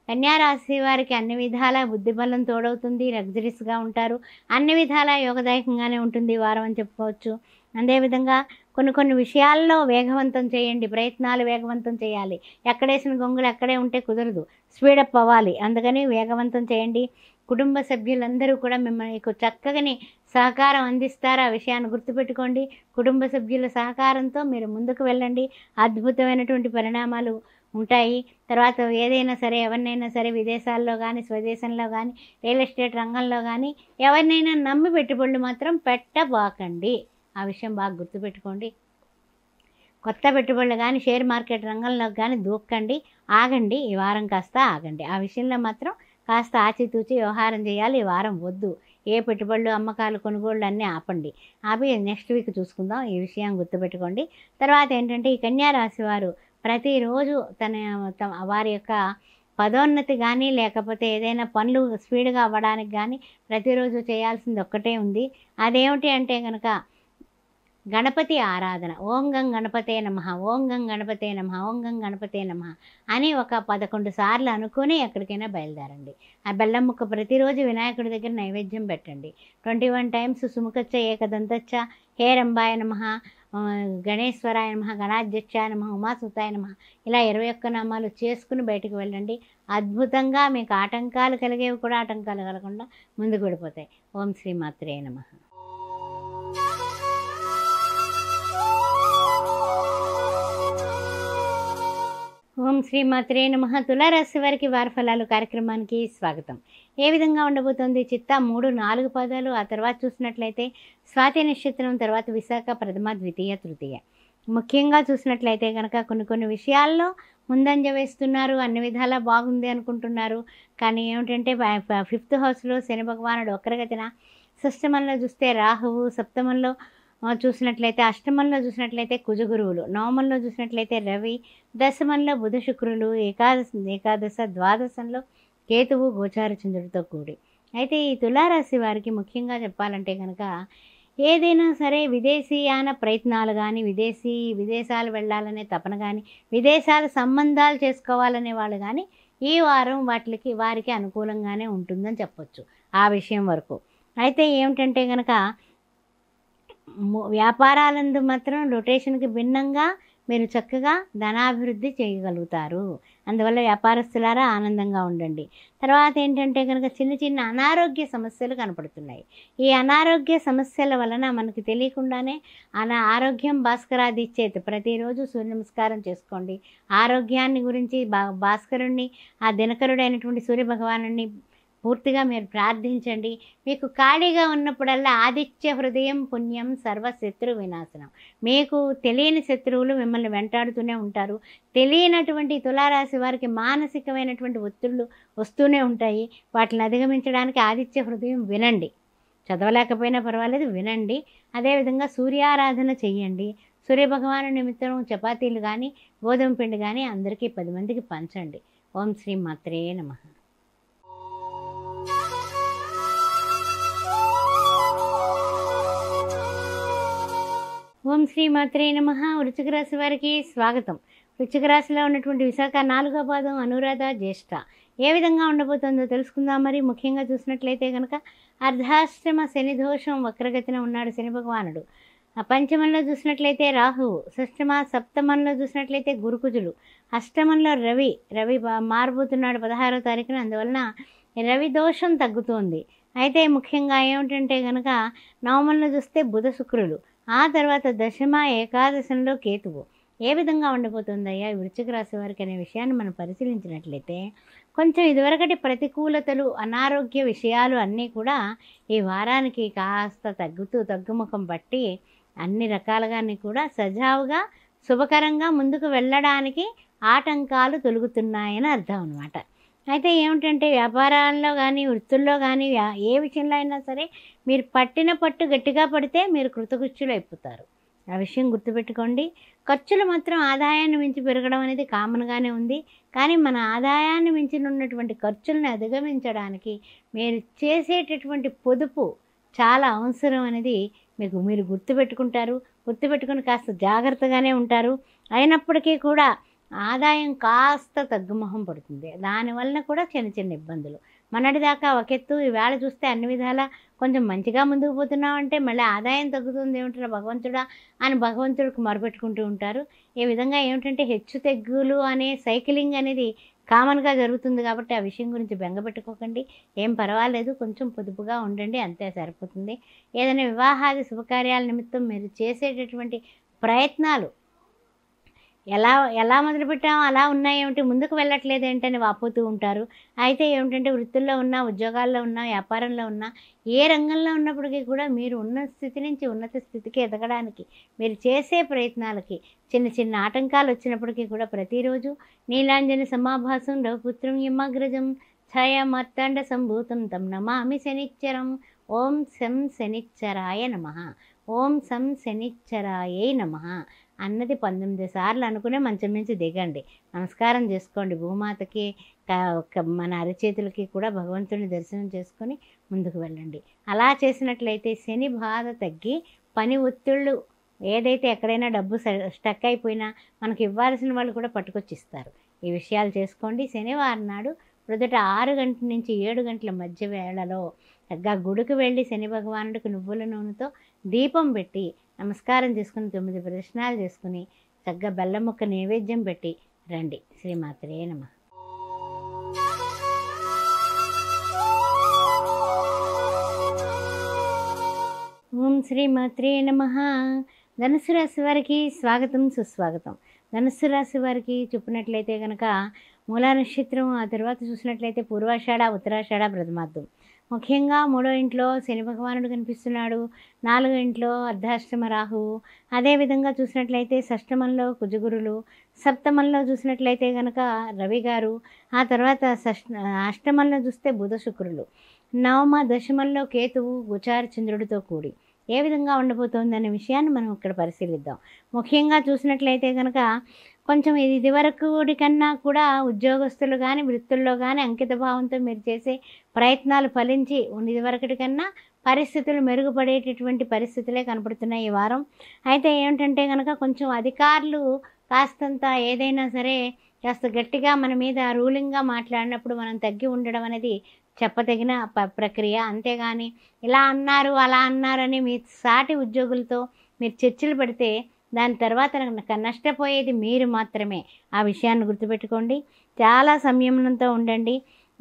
కన్యారాశి వారికి అన్ని విధాల బుద్ధిబలం తోడవుతుంది లగ్జరీస్గా ఉంటారు అన్ని విధాల యోగదాయకంగానే ఉంటుంది వారం అని చెప్పుకోవచ్చు అదేవిధంగా కొన్ని కొన్ని విషయాల్లో వేగవంతం చేయండి ప్రయత్నాలు వేగవంతం చేయాలి ఎక్కడేసిన గొంగులు అక్కడే ఉంటే కుదరదు స్పీడప్ అవ్వాలి అందుకని వేగవంతం చేయండి కుటుంబ సభ్యులందరూ కూడా మిమ్మల్ని చక్కగానే సహకారం అందిస్తారు ఆ విషయాన్ని గుర్తుపెట్టుకోండి కుటుంబ సభ్యుల సహకారంతో మీరు ముందుకు వెళ్ళండి అద్భుతమైనటువంటి పరిణామాలు ఉంటాయి తర్వాత ఏదైనా సరే ఎవరినైనా సరే విదేశాల్లో కానీ స్వదేశంలో కానీ రియల్ ఎస్టేట్ రంగంలో కానీ ఎవరినైనా నమ్మి పెట్టుబడులు మాత్రం పెట్టబోకండి ఆ విషయం బాగా గుర్తుపెట్టుకోండి కొత్త పెట్టుబడులు కానీ షేర్ మార్కెట్ రంగంలోకి కానీ దూక్కండి ఆగండి ఈ వారం కాస్త ఆగండి ఆ విషయంలో మాత్రం కాస్త ఆచితూచి వ్యవహారం చేయాలి ఈ వారం వద్దు ఏ పెట్టుబడులు అమ్మకాలు కొనుగోళ్ళు అన్నీ ఆపండి ఆపి నెక్స్ట్ వీక్ చూసుకుందాం ఈ విషయం గుర్తుపెట్టుకోండి తర్వాత ఏంటంటే ఈ కన్యారాశి వారు ప్రతిరోజు తన తమ వారి యొక్క పదోన్నతి కానీ లేకపోతే ఏదైనా పనులు స్పీడ్గా అవ్వడానికి కానీ ప్రతిరోజు చేయాల్సింది ఒక్కటే ఉంది అదేమిటి అంటే కనుక గణపతి ఆరాధన ఓం గం గణపతే నమ ఓం గం గణపతే నమ ఓం గం గణపతే నమ అని ఒక పదకొండు సార్లు అనుకుని ఎక్కడికైనా బయలుదేరండి ఆ బెల్లం ముక్క ప్రతిరోజు వినాయకుడి దగ్గర నైవేద్యం పెట్టండి ట్వంటీ వన్ టైమ్స్ సుముఖచ్చ ఏకదంతచ్చ హే రంబాయ నమ గణేశ్వరాయ నమ గణాధ్యక్షాయ నమ ఉమాసుతాయ నమ ఇలా ఇరవై ఒక్క నామాలు చేసుకుని బయటకు వెళ్ళండి అద్భుతంగా మీకు ఆటంకాలు కలిగేవి కూడా ఆటంకాలు కలగకుండా ముందుకు వెళ్ళిపోతాయి ఓం శ్రీ నమ మాత్రే నమ తులారాశి వారికి వార ఫలాలు కార్యక్రమానికి స్వాగతం ఏ విధంగా ఉండబోతోంది చిత్త మూడు నాలుగు పదాలు ఆ తర్వాత చూసినట్లయితే స్వాతి నక్షత్రం తర్వాత విశాఖ ప్రథమ ద్వితీయ తృతీయ ముఖ్యంగా చూసినట్లయితే కనుక కొన్ని కొన్ని విషయాల్లో ముందంజ వేస్తున్నారు అన్ని విధాలా బాగుంది అనుకుంటున్నారు కానీ ఏమిటంటే ఫిఫ్త్ హౌస్లో శని భగవానుడు ఒక్కరిగతిన షష్టమంలో చూస్తే రాహువు సప్తమంలో చూసినట్లయితే అష్టమంలో చూసినట్లయితే కుజగురువులు నవమంలో చూసినట్లయితే రవి దశమంలో బుధ శుక్రులు ఏకాదశ ఏకాదశ ద్వాదశంలో కేతువు గోచార చంద్రుడితో కూడి అయితే ఈ తులారాశి వారికి ముఖ్యంగా చెప్పాలంటే కనుక ఏదైనా సరే విదేశీయాన ప్రయత్నాలు కానీ విదేశీ విదేశాలు వెళ్ళాలనే తపన కానీ విదేశాల సంబంధాలు చేసుకోవాలనే వాళ్ళు కానీ ఈ వారం వాటికి వారికి అనుకూలంగానే ఉంటుందని చెప్పొచ్చు ఆ విషయం వరకు అయితే ఏమిటంటే కనుక వ్యాపారాలందు మాత్రం రొటేషన్కి భిన్నంగా మీరు చక్కగా ధనాభివృద్ధి చేయగలుగుతారు అందువల్ల వ్యాపారస్తులారా ఆనందంగా ఉండండి తర్వాత ఏంటంటే కనుక చిన్న చిన్న అనారోగ్య సమస్యలు కనపడుతున్నాయి ఈ అనారోగ్య సమస్యల వలన మనకి తెలియకుండానే అలా ఆరోగ్యం భాస్కరాది చేత ప్రతిరోజు సూర్య నమస్కారం చేసుకోండి ఆరోగ్యాన్ని గురించి బా భాస్కరుణ్ణి ఆ దినకరుడైనటువంటి సూర్యభగవాను పూర్తిగా మీరు ప్రార్థించండి మీకు ఖాళీగా ఉన్నప్పుడల్లా ఆదిత్య హృదయం పుణ్యం సర్వ శత్రు వినాశనం మీకు తెలియని శత్రువులు మిమ్మల్ని వెంటాడుతూనే ఉంటారు తెలియనటువంటి తులారాశి వారికి మానసికమైనటువంటి ఒత్తిళ్ళు వస్తూనే ఉంటాయి వాటిని అధిగమించడానికి ఆదిత్య హృదయం వినండి చదవలేకపోయినా పర్వాలేదు వినండి అదేవిధంగా సూర్యారాధన చేయండి సూర్యభగవాను నిమిత్తం చపాతీలు కానీ గోధుమ పిండి కానీ అందరికీ పది మందికి పంచండి ఓం శ్రీ మాత్రే నమః ఓం శ్రీ మాత్రే నమ వృశ్చిక రాశి వారికి స్వాగతం వృచ్చిక రాశిలో ఉన్నటువంటి విశాఖ నాలుగో పాదం అనురాధ జ్యేష్ఠ ఏ విధంగా ఉండబోతుందో తెలుసుకుందాం మరి ముఖ్యంగా చూసినట్లయితే కనుక అర్ధాశ్రమ శని దోషం వక్రగతిన ఉన్నాడు శని భగవానుడు పంచమంలో చూసినట్లయితే రాహువు సష్టమ సప్తమంలో చూసినట్లయితే గురుకుజులు అష్టమంలో రవి రవి మారబోతున్నాడు పదహారో తారీఖున అందువలన రవి దోషం తగ్గుతోంది అయితే ముఖ్యంగా ఏమిటంటే కనుక నవమంలో చూస్తే బుధ శుక్రులు ఆ తర్వాత దశమ ఏకాదశంలో కేతువు ఏ విధంగా ఉండబోతుందయ్యా వృచ్చిక రాశి వారికి అనే విషయాన్ని మనం పరిశీలించినట్లయితే కొంచెం ఇదివరకటి ప్రతికూలతలు అనారోగ్య విషయాలు అన్నీ కూడా ఈ వారానికి కాస్త తగ్గుతూ తగ్గుముఖం పట్టి అన్ని రకాలుగాని కూడా సజావుగా శుభకరంగా ముందుకు వెళ్ళడానికి ఆటంకాలు తొలుగుతున్నాయని అర్థం అనమాట అయితే ఏమిటంటే వ్యాపారాల్లో కానీ వృత్తుల్లో కానీ ఏ విషయంలో అయినా సరే మీరు పట్టిన పట్టు గట్టిగా పడితే మీరు కృతకృత్యులు అయిపోతారు ఆ విషయం గుర్తుపెట్టుకోండి ఖర్చులు మాత్రం ఆదాయాన్ని మించి పెరగడం అనేది కామన్గానే ఉంది కానీ మన ఆదాయాన్ని మించిన ఉన్నటువంటి ఖర్చులను అధిగమించడానికి మీరు చేసేటటువంటి పొదుపు చాలా అవసరం అనేది మీకు మీరు గుర్తుపెట్టుకుంటారు గుర్తుపెట్టుకుని కాస్త జాగ్రత్తగానే ఉంటారు అయినప్పటికీ కూడా ఆదాయం కాస్త తగ్గుమొహం పడుతుంది దానివలన కూడా చిన్న చిన్న ఇబ్బందులు మొన్నటిదాకా ఒక ఎత్తు ఈవేళ చూస్తే అన్ని విధాలా కొంచెం మంచిగా ముందుకు అంటే మళ్ళీ ఆదాయం తగ్గుతుంది ఏమిటారా భగవంతుడా అని భగవంతుడికి మొరపెట్టుకుంటూ ఉంటారు ఈ విధంగా ఏమిటంటే హెచ్చు తెగ్గులు అనే సైకిలింగ్ అనేది కామన్గా జరుగుతుంది కాబట్టి ఆ విషయం గురించి బెంగపెట్టుకోకండి ఏం పర్వాలేదు కొంచెం పొదుపుగా ఉండండి అంతే సరిపోతుంది ఏదైనా వివాహాది శుభకార్యాల నిమిత్తం మీరు చేసేటటువంటి ప్రయత్నాలు ఎలా ఎలా మొదలుపెట్టాము అలా ఉన్నాయేమిటి ముందుకు వెళ్ళట్లేదు ఏంటని వాపోతూ ఉంటారు అయితే ఏమిటంటే వృత్తుల్లో ఉన్నా ఉద్యోగాల్లో ఉన్నా వ్యాపారంలో ఉన్నా ఏ రంగంలో ఉన్నప్పటికీ కూడా మీరు ఉన్న స్థితి నుంచి ఉన్నత స్థితికి ఎదగడానికి మీరు చేసే ప్రయత్నాలకి చిన్న చిన్న ఆటంకాలు వచ్చినప్పటికీ కూడా ప్రతిరోజు నీలాంజన సమాభాసం రఘుపుత్రం యమగ్రజం ఛాయ మార్తాండ సంభూతం తం నమామి శనిచ్చరం ఓం శం శనిచ్చరాయ నమ ఓం సం శనిచ్చరాయ నమ అన్నది పంతొమ్మిది సార్లు అనుకునే మంచం నుంచి దిగండి నమస్కారం చేసుకోండి భూమాతకి మన అరచేతులకి కూడా భగవంతుని దర్శనం చేసుకొని ముందుకు వెళ్ళండి అలా చేసినట్లయితే శని బాధ తగ్గి పని ఒత్తిళ్ళు ఏదైతే ఎక్కడైనా డబ్బు స్టక్ అయిపోయినా మనకు ఇవ్వాల్సిన వాళ్ళు కూడా పట్టుకొచ్చి ఇస్తారు ఈ విషయాలు చేసుకోండి శనివారం నాడు మొదట ఆరు గంటల నుంచి ఏడు గంటల మధ్య వేళలో తగ్గ గుడికి వెళ్ళి శని భగవానుడికి నువ్వుల నూనెతో దీపం పెట్టి నమస్కారం చేసుకుని తొమ్మిది ప్రదర్శనాలు చేసుకుని చక్కగా బెల్లం ముక్క నైవేద్యం పెట్టి రండి శ్రీమాత్రే నమ ఓం శ్రీమాత్రే నమ ధనుసు రాశి వారికి స్వాగతం సుస్వాగతం ధనుసు రాశి వారికి చెప్పినట్లయితే కనుక మూలా నక్షత్రం ఆ తర్వాత చూసినట్లయితే పూర్వాషాఢ ఉత్తరాషాఢ ప్రథమార్థం ముఖ్యంగా మూడో ఇంట్లో శని భగవానుడు కనిపిస్తున్నాడు నాలుగో ఇంట్లో అర్ధాష్టమ రాహువు అదేవిధంగా చూసినట్లయితే షష్టమంలో కుజగురులు సప్తమంలో చూసినట్లయితే కనుక రవి గారు ఆ తర్వాత అష్టమంలో చూస్తే బుధ శుక్రులు నవమ దశమంలో కేతువు గుచార చంద్రుడితో కూడి ఏ విధంగా ఉండబోతోందనే విషయాన్ని మనం ఇక్కడ పరిశీలిద్దాం ముఖ్యంగా చూసినట్లయితే కనుక కొంచెం ఇది ఇదివరకుడి కన్నా కూడా ఉద్యోగస్తులు కానీ వృత్తుల్లో కానీ అంకిత భావంతో మీరు చేసే ప్రయత్నాలు ఫలించి ఇదివరకటి కన్నా పరిస్థితులు మెరుగుపడేటటువంటి పరిస్థితులే కనపడుతున్నాయి ఈ వారం అయితే ఏమిటంటే కనుక కొంచెం అధికారులు కాస్తంత ఏదైనా సరే కాస్త గట్టిగా మన మీద రూలింగ్గా మాట్లాడినప్పుడు మనం తగ్గి ఉండడం అనేది చెప్పదగిన ప్రక్రియ అంతేగాని ఇలా అన్నారు అలా అన్నారని మీ సాటి ఉద్యోగులతో మీరు చర్చలు పెడితే దాని తర్వాత నాకు నష్టపోయేది మీరు మాత్రమే ఆ విషయాన్ని గుర్తుపెట్టుకోండి చాలా సంయమనంతో ఉండండి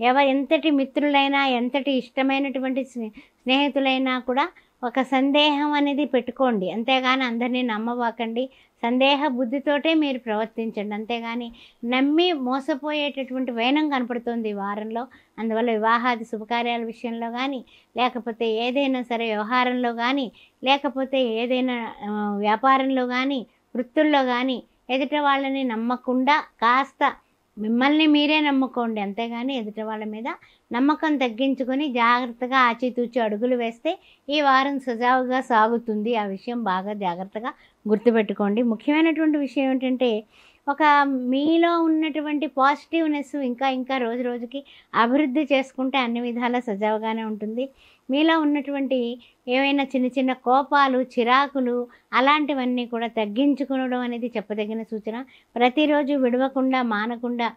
ఎవరు ఎంతటి మిత్రులైనా ఎంతటి ఇష్టమైనటువంటి స్నేహితులైనా కూడా ఒక సందేహం అనేది పెట్టుకోండి అంతేగాని అందరినీ నమ్మవాకండి సందేహ బుద్ధితోటే మీరు ప్రవర్తించండి అంతేగాని నమ్మి మోసపోయేటటువంటి వైనం కనపడుతుంది వారంలో అందువల్ల వివాహాది శుభకార్యాల విషయంలో కానీ లేకపోతే ఏదైనా సరే వ్యవహారంలో కానీ లేకపోతే ఏదైనా వ్యాపారంలో కానీ వృత్తుల్లో కానీ ఎదుట వాళ్ళని నమ్మకుండా కాస్త మిమ్మల్ని మీరే నమ్ముకోండి అంతేగాని ఎదుట వాళ్ళ మీద నమ్మకం తగ్గించుకొని జాగ్రత్తగా ఆచితూచి అడుగులు వేస్తే ఈ వారం సజావుగా సాగుతుంది ఆ విషయం బాగా జాగ్రత్తగా గుర్తుపెట్టుకోండి ముఖ్యమైనటువంటి విషయం ఏంటంటే ఒక మీలో ఉన్నటువంటి పాజిటివ్నెస్ ఇంకా ఇంకా రోజు రోజుకి అభివృద్ధి చేసుకుంటే అన్ని విధాలా సజావుగానే ఉంటుంది మీలో ఉన్నటువంటి ఏవైనా చిన్న చిన్న కోపాలు చిరాకులు అలాంటివన్నీ కూడా తగ్గించుకునడం అనేది చెప్పదగిన సూచన ప్రతిరోజు విడవకుండా మానకుండా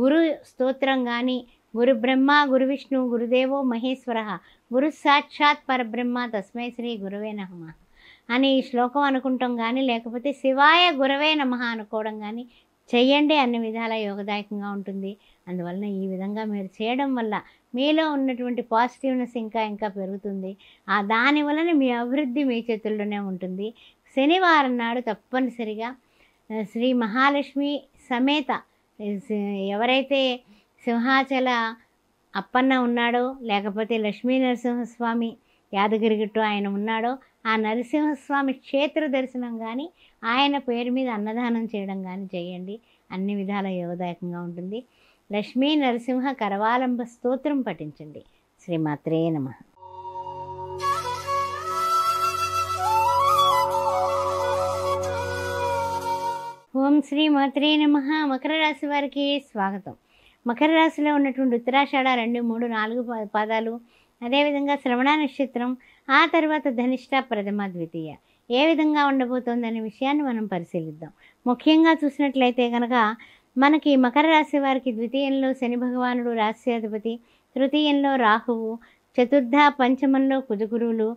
గురు స్తోత్రం కానీ గురు బ్రహ్మ గురు విష్ణు గురుదేవో మహేశ్వర గురు సాక్షాత్ పరబ్రహ్మ తస్మై శ్రీ గురువే నమ అని ఈ శ్లోకం అనుకుంటాం కానీ లేకపోతే శివాయ గురవే నమ అనుకోవడం కానీ చేయండి అన్ని విధాల యోగదాయకంగా ఉంటుంది అందువలన ఈ విధంగా మీరు చేయడం వల్ల మీలో ఉన్నటువంటి పాజిటివ్నెస్ ఇంకా ఇంకా పెరుగుతుంది ఆ దాని వలన మీ అభివృద్ధి మీ చేతుల్లోనే ఉంటుంది శనివారం నాడు తప్పనిసరిగా శ్రీ మహాలక్ష్మి సమేత ఎవరైతే సింహాచల అప్పన్న ఉన్నాడో లేకపోతే లక్ష్మీ నరసింహస్వామి యాదగిరిగిట్టు ఆయన ఉన్నాడో ఆ నరసింహస్వామి క్షేత్ర దర్శనం కానీ ఆయన పేరు మీద అన్నదానం చేయడం కానీ చేయండి అన్ని విధాల యోగదాయకంగా ఉంటుంది లక్ష్మీ నరసింహ కరవాలంబ స్తోత్రం పఠించండి శ్రీమాత్రే నమ ఓం శ్రీ మాత్రే నమ మకర రాశి వారికి స్వాగతం మకర రాశిలో ఉన్నటువంటి ఉత్తరాషాఢ రెండు మూడు నాలుగు పాదాలు అదేవిధంగా శ్రవణ నక్షత్రం ఆ తర్వాత ధనిష్ట ప్రథమ ద్వితీయ ఏ విధంగా ఉండబోతోందనే విషయాన్ని మనం పరిశీలిద్దాం ముఖ్యంగా చూసినట్లయితే కనుక మనకి మకర రాశి వారికి ద్వితీయంలో శని భగవానుడు రాశ్యాధిపతి తృతీయంలో రాహువు చతుర్థ పంచమంలో కుజగురువులు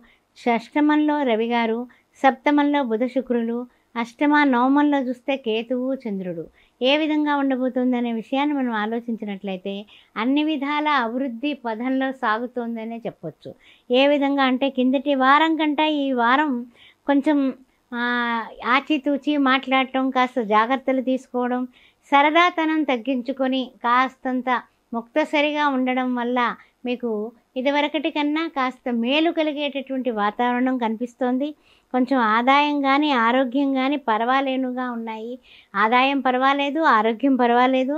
షష్టమంలో రవిగారు సప్తమంలో బుధ శుక్రులు అష్టమ నవమంలో చూస్తే కేతువు చంద్రుడు ఏ విధంగా ఉండబోతుందనే విషయాన్ని మనం ఆలోచించినట్లయితే అన్ని విధాల అభివృద్ధి పథంలో సాగుతుందనే చెప్పొచ్చు ఏ విధంగా అంటే కిందటి వారం కంటే ఈ వారం కొంచెం ఆచితూచి మాట్లాడటం కాస్త జాగ్రత్తలు తీసుకోవడం సరదాతనం తగ్గించుకొని కాస్తంత ముక్తసరిగా ఉండడం వల్ల మీకు ఇదివరకటి కన్నా కాస్త మేలు కలిగేటటువంటి వాతావరణం కనిపిస్తోంది కొంచెం ఆదాయం కానీ ఆరోగ్యం కానీ పర్వాలేనుగా ఉన్నాయి ఆదాయం పర్వాలేదు ఆరోగ్యం పర్వాలేదు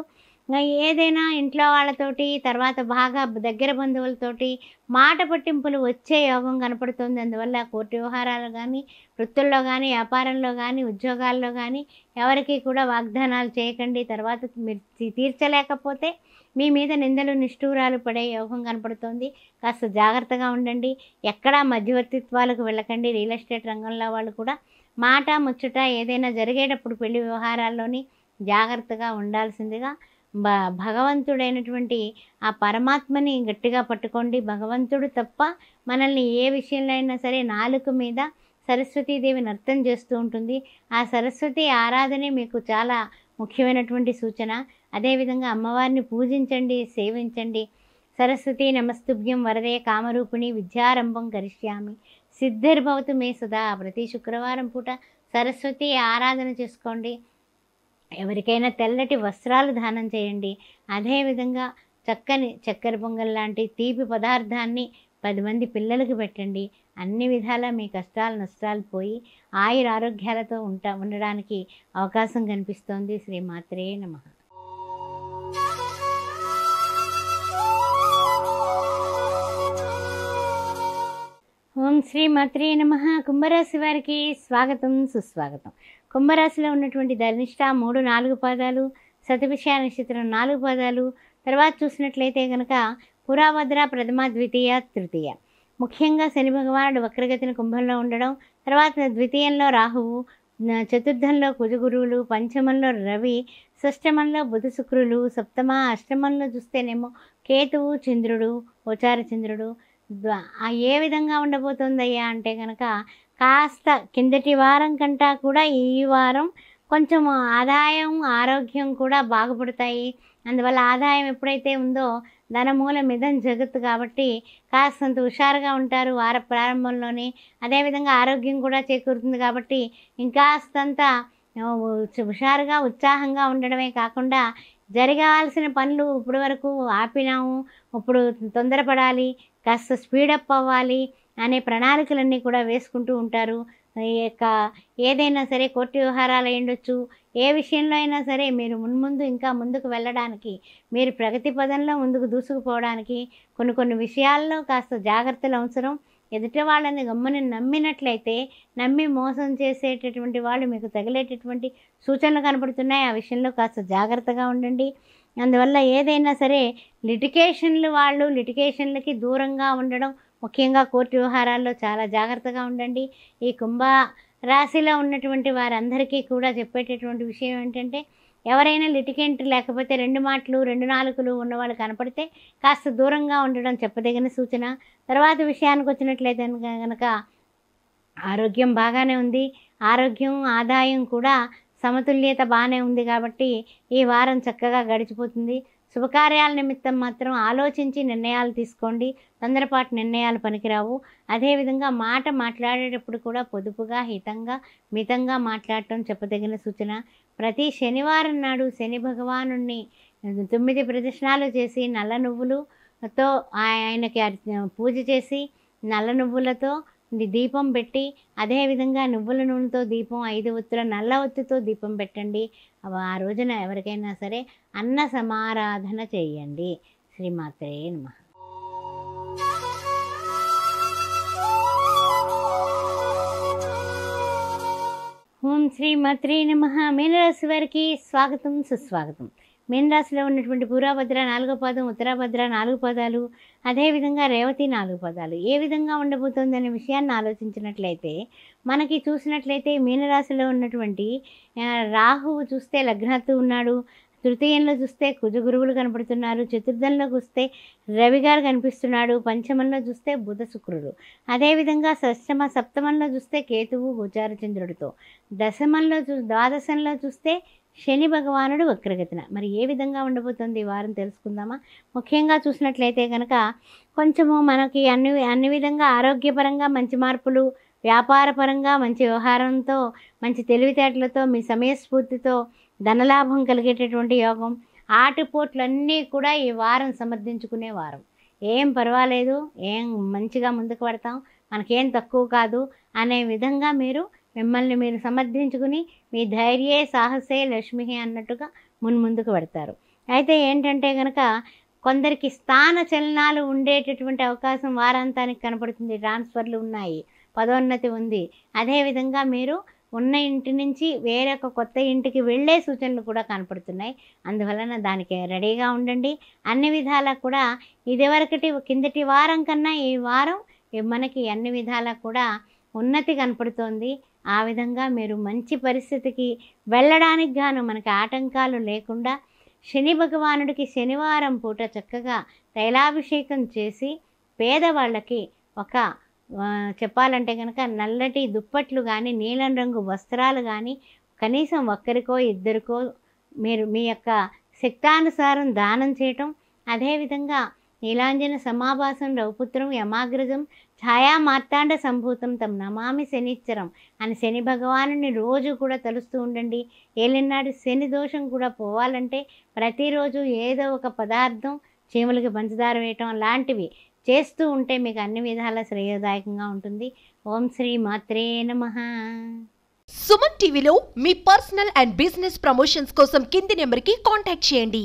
ఏదైనా ఇంట్లో వాళ్ళతోటి తర్వాత బాగా దగ్గర బంధువులతోటి మాట పట్టింపులు వచ్చే యోగం కనపడుతుంది అందువల్ల కోర్టు వ్యవహారాలు కానీ వృత్తుల్లో కానీ వ్యాపారంలో కానీ ఉద్యోగాల్లో కానీ ఎవరికి కూడా వాగ్దానాలు చేయకండి తర్వాత మీరు తీర్చలేకపోతే మీ మీద నిందలు నిష్ఠూరాలు పడే యోగం కనపడుతోంది కాస్త జాగ్రత్తగా ఉండండి ఎక్కడా మధ్యవర్తిత్వాలకు వెళ్ళకండి రియల్ ఎస్టేట్ రంగంలో వాళ్ళు కూడా మాట ముచ్చట ఏదైనా జరిగేటప్పుడు పెళ్లి వ్యవహారాల్లోని జాగ్రత్తగా ఉండాల్సిందిగా బ భగవంతుడైనటువంటి ఆ పరమాత్మని గట్టిగా పట్టుకోండి భగవంతుడు తప్ప మనల్ని ఏ విషయంలో అయినా సరే నాలుక మీద సరస్వతీదేవి అర్థం చేస్తూ ఉంటుంది ఆ సరస్వతి ఆరాధనే మీకు చాలా ముఖ్యమైనటువంటి సూచన అదేవిధంగా అమ్మవారిని పూజించండి సేవించండి సరస్వతి నమస్తుభ్యం వరదే కామరూపిణి విద్యారంభం కరిష్యామి సిద్ధిర్భవతు మే సుధా ప్రతి శుక్రవారం పూట సరస్వతి ఆరాధన చేసుకోండి ఎవరికైనా తెల్లటి వస్త్రాలు దానం చేయండి అదేవిధంగా చక్కని చక్కెర పొంగల్ లాంటి తీపి పదార్థాన్ని పది మంది పిల్లలకు పెట్టండి అన్ని విధాలా మీ కష్టాలు నష్టాలు పోయి ఆయుర ఆరోగ్యాలతో ఉంటా ఉండడానికి అవకాశం కనిపిస్తోంది శ్రీమాత్రే నమ ఓం శ్రీ మాత్రే నమ కుంభరాశి వారికి స్వాగతం సుస్వాగతం కుంభరాశిలో ఉన్నటువంటి ధనిష్ట మూడు నాలుగు పాదాలు సతవిషయా నక్షత్రం నాలుగు పాదాలు తర్వాత చూసినట్లయితే కనుక పురాభద్ర ప్రథమ ద్వితీయ తృతీయ ముఖ్యంగా శని భగవానుడు వక్రగతిని కుంభంలో ఉండడం తర్వాత ద్వితీయంలో రాహువు చతుర్థంలో కుజగురువులు పంచమంలో రవి షష్టమంలో బుధ శుక్రులు సప్తమ అష్టమంలో చూస్తేనేమో కేతువు చంద్రుడు ఉచార చంద్రుడు ఏ విధంగా ఉండబోతుందయ్యా అంటే కనుక కాస్త కిందటి వారం కంటా కూడా ఈ వారం కొంచెం ఆదాయం ఆరోగ్యం కూడా బాగుపడతాయి అందువల్ల ఆదాయం ఎప్పుడైతే ఉందో ధనమూల మిథం జగత్తు కాబట్టి కాస్తంత హుషారుగా ఉంటారు వార ప్రారంభంలోనే అదేవిధంగా ఆరోగ్యం కూడా చేకూరుతుంది కాబట్టి ఇంకాస్తంత హుషారుగా ఉత్సాహంగా ఉండడమే కాకుండా జరగాల్సిన పనులు ఇప్పటి వరకు ఆపినాము ఇప్పుడు తొందరపడాలి కాస్త స్పీడప్ అవ్వాలి అనే ప్రణాళికలన్నీ కూడా వేసుకుంటూ ఉంటారు ఈ యొక్క ఏదైనా సరే కోర్టు వ్యవహారాలు అయ్యుండొచ్చు ఏ విషయంలో అయినా సరే మీరు మున్ముందు ఇంకా ముందుకు వెళ్ళడానికి మీరు ప్రగతి పదంలో ముందుకు దూసుకుపోవడానికి కొన్ని కొన్ని విషయాల్లో కాస్త జాగ్రత్తలు అవసరం ఎదుటి వాళ్ళని గమ్మని నమ్మినట్లయితే నమ్మి మోసం చేసేటటువంటి వాళ్ళు మీకు తగిలేటటువంటి సూచనలు కనపడుతున్నాయి ఆ విషయంలో కాస్త జాగ్రత్తగా ఉండండి అందువల్ల ఏదైనా సరే లిటికేషన్లు వాళ్ళు లిటికేషన్లకి దూరంగా ఉండడం ముఖ్యంగా కోర్టు వ్యవహారాల్లో చాలా జాగ్రత్తగా ఉండండి ఈ కుంభ రాశిలో ఉన్నటువంటి వారందరికీ కూడా చెప్పేటటువంటి విషయం ఏంటంటే ఎవరైనా లిటికెంట్ లేకపోతే రెండు మాటలు రెండు నాలుగులు ఉన్నవాళ్ళు కనపడితే కాస్త దూరంగా ఉండడం చెప్పదగిన సూచన తర్వాత విషయానికి వచ్చినట్లయితే కనుక ఆరోగ్యం బాగానే ఉంది ఆరోగ్యం ఆదాయం కూడా సమతుల్యత బాగానే ఉంది కాబట్టి ఈ వారం చక్కగా గడిచిపోతుంది శుభకార్యాల నిమిత్తం మాత్రం ఆలోచించి నిర్ణయాలు తీసుకోండి తొందరపాటు నిర్ణయాలు పనికిరావు అదేవిధంగా మాట మాట్లాడేటప్పుడు కూడా పొదుపుగా హితంగా మితంగా మాట్లాడటం చెప్పదగిన సూచన ప్రతి శనివారం నాడు శని భగవాను తొమ్మిది ప్రదక్షిణాలు చేసి నల్ల నువ్వులుతో ఆయనకి పూజ చేసి నల్ల నువ్వులతో దీపం పెట్టి అదేవిధంగా నువ్వుల నూనెతో దీపం ఐదు ఒత్తుల నల్ల ఒత్తితో దీపం పెట్టండి ఆ రోజున ఎవరికైనా సరే అన్న సమారాధన చేయండి శ్రీమాత్రే నమ ఓం శ్రీమాత్రే నమ మీనరాశి వారికి స్వాగతం సుస్వాగతం మీనరాశిలో ఉన్నటువంటి పూర్వభద్ర నాలుగో పాదం ఉత్తరాభద్ర నాలుగు పదాలు అదేవిధంగా రేవతి నాలుగు పదాలు ఏ విధంగా ఉండబోతుంది అనే విషయాన్ని ఆలోచించినట్లయితే మనకి చూసినట్లయితే మీనరాశిలో ఉన్నటువంటి రాహువు చూస్తే లగ్నత్తు ఉన్నాడు తృతీయంలో చూస్తే కుజ గురువులు కనపడుతున్నారు చతుర్థంలో చూస్తే రవిగారు కనిపిస్తున్నాడు పంచమంలో చూస్తే బుధ శుక్రుడు అదేవిధంగా షష్టమ సప్తమంలో చూస్తే కేతువు గోచార చంద్రుడితో దశమంలో చూ ద్వాదశంలో చూస్తే శని భగవానుడు వక్రగతిన మరి ఏ విధంగా ఉండబోతుంది ఈ వారం తెలుసుకుందామా ముఖ్యంగా చూసినట్లయితే కనుక కొంచెము మనకి అన్ని అన్ని విధంగా ఆరోగ్యపరంగా మంచి మార్పులు వ్యాపారపరంగా మంచి వ్యవహారంతో మంచి తెలివితేటలతో మీ సమయస్ఫూర్తితో ధనలాభం కలిగేటటువంటి యోగం ఆటుపోట్లన్నీ కూడా ఈ వారం సమర్థించుకునే వారం ఏం పర్వాలేదు ఏం మంచిగా ముందుకు పడతాం మనకేం తక్కువ కాదు అనే విధంగా మీరు మిమ్మల్ని మీరు సమర్థించుకుని మీ ధైర్యే సాహసే లక్ష్మి అన్నట్టుగా మున్ముందుకు పెడతారు అయితే ఏంటంటే కనుక కొందరికి స్థాన చలనాలు ఉండేటటువంటి అవకాశం వారాంతానికి కనపడుతుంది ట్రాన్స్ఫర్లు ఉన్నాయి పదోన్నతి ఉంది అదేవిధంగా మీరు ఉన్న ఇంటి నుంచి వేరొక కొత్త ఇంటికి వెళ్ళే సూచనలు కూడా కనపడుతున్నాయి అందువలన దానికి రెడీగా ఉండండి అన్ని విధాలా కూడా ఇదివరకటి కిందటి వారం కన్నా ఈ వారం మనకి అన్ని విధాలా కూడా ఉన్నతి కనపడుతోంది ఆ విధంగా మీరు మంచి పరిస్థితికి వెళ్ళడానికి గాను మనకి ఆటంకాలు లేకుండా శని భగవానుడికి శనివారం పూట చక్కగా తైలాభిషేకం చేసి పేదవాళ్ళకి ఒక చెప్పాలంటే కనుక నల్లటి దుప్పట్లు కానీ నీలం రంగు వస్త్రాలు కానీ కనీసం ఒక్కరికో ఇద్దరికో మీరు మీ యొక్క శక్తానుసారం దానం చేయటం అదేవిధంగా నీలాంజన సమాభాసం రౌపుత్రం యమాగ్రజం ఛాయా మార్తాండ సంభూతం తమ నమామి శనిచ్చరం అని శని భగవానుని రోజు కూడా తలుస్తూ ఉండండి ఏలినాడు శని దోషం కూడా పోవాలంటే ప్రతిరోజు ఏదో ఒక పదార్థం చీమలకి పంచదార వేయటం లాంటివి చేస్తూ ఉంటే మీకు అన్ని విధాల శ్రేయోదాయకంగా ఉంటుంది ఓం శ్రీ మాత్రే నమ సుమన్ టీవీలో మీ పర్సనల్ అండ్ బిజినెస్ ప్రమోషన్స్ కోసం కింది నెంబర్కి కాంటాక్ట్ చేయండి